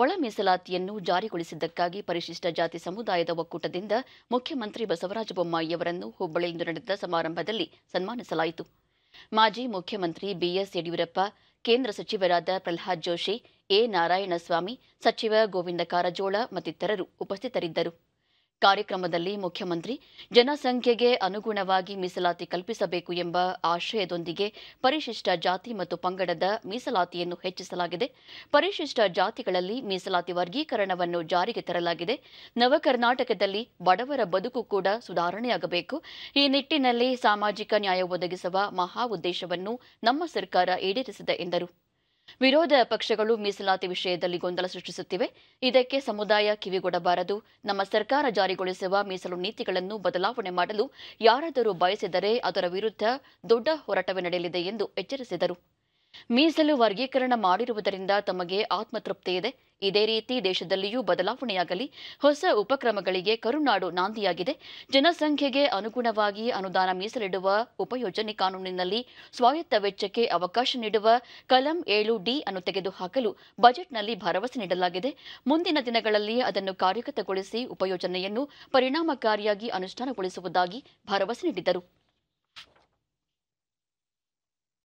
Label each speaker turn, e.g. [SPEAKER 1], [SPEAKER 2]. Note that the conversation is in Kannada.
[SPEAKER 1] ಒಳ ಮೀಸಲಾತಿಯನ್ನು ಜಾರಿಗೊಳಿಸಿದ್ದಕ್ಕಾಗಿ ಪರಿಶಿಷ್ಟ ಜಾತಿ ಸಮುದಾಯದ ಒಕ್ಕೂಟದಿಂದ ಮುಖ್ಯಮಂತ್ರಿ ಬಸವರಾಜ ಬೊಮ್ಮಾಯಿಯವರನ್ನು ಹುಬ್ಬಳ್ಳಿಯಿಂದ ನಡೆದ ಸಮಾರಂಭದಲ್ಲಿ ಸನ್ಮಾನಿಸಲಾಯಿತು ಮಾಜಿ ಮುಖ್ಯಮಂತ್ರಿ ಬಿಎಸ್ ಯಡಿಯೂರಪ್ಪ ಕೇಂದ್ರ ಸಚಿವರಾದ ಪ್ರಹ್ಲಾದ್ ಜೋಶಿ ಎ ನಾರಾಯಣಸ್ವಾಮಿ ಸಚಿವ ಗೋವಿಂದ ಕಾರಜೋಳ ಮತ್ತಿತರರು ಉಪಸ್ಥಿತರಿದ್ದರು ಕಾರ್ಯಕ್ರಮದಲ್ಲಿ ಮುಖ್ಯಮಂತ್ರಿ ಜನಸಂಖ್ಯೆಗೆ ಅನುಗುಣವಾಗಿ ಮೀಸಲಾತಿ ಕಲ್ಪಿಸಬೇಕು ಎಂಬ ಆಶಯದೊಂದಿಗೆ ಪರಿಶಿಷ್ಟ ಜಾತಿ ಮತ್ತು ಪಂಗಡದ ಮೀಸಲಾತಿಯನ್ನು ಹೆಚ್ಚಿಸಲಾಗಿದೆ ಪರಿಶಿಷ್ಟ ಜಾತಿಗಳಲ್ಲಿ ಮೀಸಲಾತಿ ವರ್ಗೀಕರಣವನ್ನು ಜಾರಿಗೆ ತರಲಾಗಿದೆ ನವ ಕರ್ನಾಟಕದಲ್ಲಿ ಬಡವರ ಬದುಕು ಕೂಡ ಸುಧಾರಣೆಯಾಗಬೇಕು ಈ ನಿಟ್ಟಿನಲ್ಲಿ ಸಾಮಾಜಿಕ ನ್ಯಾಯ ಒದಗಿಸುವ ಮಹಾ ಉದ್ದೇಶವನ್ನು ನಮ್ಮ ಸರ್ಕಾರ ಈಡೇರಿಸಿದೆ ಎಂದರು ವಿರೋಧ ಪಕ್ಷಗಳು ಮೀಸಲಾತಿ ವಿಷಯದಲ್ಲಿ ಗೊಂದಲ ಸೃಷ್ಟಿಸುತ್ತಿವೆ ಇದಕ್ಕೆ ಸಮುದಾಯ ಕಿವಿಗೊಡಬಾರದು ನಮ್ಮ ಸರ್ಕಾರ ಜಾರಿಗೊಳಿಸುವ ಮೀಸಲು ನೀತಿಗಳನ್ನು ಬದಲಾವಣೆ ಮಾಡಲು ಯಾರಾದರೂ ಬಯಸಿದರೆ ಅದರ ವಿರುದ್ಧ ದೊಡ್ಡ ಹೋರಾಟವೇ ನಡೆಯಲಿದೆ ಎಂದು ಎಚ್ಚರಿಸಿದರು ಮೀಸಲು ವರ್ಗೀಕರಣ ಮಾಡಿರುವುದರಿಂದ ತಮಗೆ ಆತ್ಮತೃಪ್ತಿ ಇದೆ ಇದೇ ರೀತಿ ದೇಶದಲ್ಲಿಯೂ ಬದಲಾವಣೆಯಾಗಲಿ ಹೊಸ ಉಪಕ್ರಮಗಳಿಗೆ ಕರುನಾಡು ನಾಂದಿಯಾಗಿದೆ ಜನಸಂಖ್ಯೆಗೆ ಅನುಗುಣವಾಗಿ ಅನುದಾನ ಮೀಸಲಿಡುವ ಉಪಯೋಜನೆ ಕಾನೂನಿನಲ್ಲಿ ಸ್ವಾಯತ್ತ ವೆಚ್ಚಕ್ಕೆ ಅವಕಾಶ ನೀಡುವ ಕಲಂ ಏಳು ಡಿ ಅನ್ನು ತೆಗೆದುಹಾಕಲು ಬಜೆಟ್ನಲ್ಲಿ ಭರವಸೆ ನೀಡಲಾಗಿದೆ ಮುಂದಿನ ದಿನಗಳಲ್ಲಿ ಅದನ್ನು ಕಾರ್ಯಗತಗೊಳಿಸಿ ಉಪಯೋಜನೆಯನ್ನು ಪರಿಣಾಮಕಾರಿಯಾಗಿ ಅನುಷ್ಠಾನಗೊಳಿಸುವುದಾಗಿ ಭರವಸೆ ನೀಡಿದರು